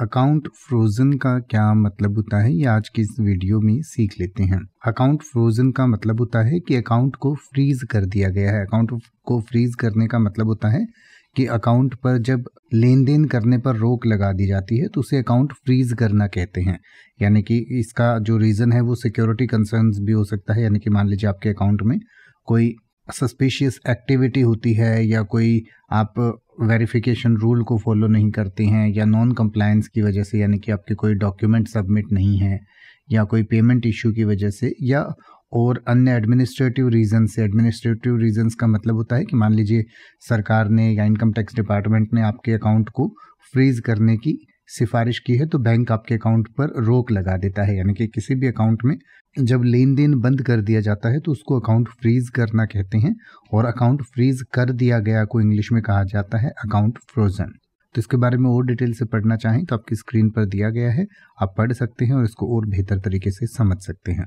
account frozen का क्या मतलब होता है ये आज की इस वीडियो में सीख लेते हैं अकाउंट फ्रोजन का मतलब होता है कि अकाउंट को फ्रीज कर दिया गया है अकाउंट को फ्रीज करने का मतलब होता है कि अकाउंट पर जब लेन देन करने पर रोक लगा दी जाती है तो उसे अकाउंट फ्रीज करना कहते हैं यानी कि इसका जो रीज़न है वो सिक्योरिटी कंसर्न भी हो सकता है यानी कि मान लीजिए आपके अकाउंट में कोई सस्पिशियस एक्टिविटी होती है या कोई आप वेरिफिकेशन रूल को फॉलो नहीं करते हैं या नॉन कम्प्लाइंस की वजह से यानी कि आपके कोई डॉक्यूमेंट सबमिट नहीं है या कोई पेमेंट इशू की वजह से या और अन्य एडमिनिस्ट्रेटिव रीज़न से एडमिनिस्ट्रेटिव रीजंस का मतलब होता है कि मान लीजिए सरकार ने या इनकम टैक्स डिपार्टमेंट ने आपके अकाउंट को फ्रीज़ करने की सिफारिश की है तो बैंक आपके अकाउंट पर रोक लगा देता है यानी कि किसी भी अकाउंट में जब लेन देन बंद कर दिया जाता है तो उसको अकाउंट फ्रीज करना कहते हैं और अकाउंट फ्रीज कर दिया गया को इंग्लिश में कहा जाता है अकाउंट फ्रोजन तो इसके बारे में और डिटेल से पढ़ना चाहें तो आपकी स्क्रीन पर दिया गया है आप पढ़ सकते हैं और इसको और बेहतर तरीके से समझ सकते हैं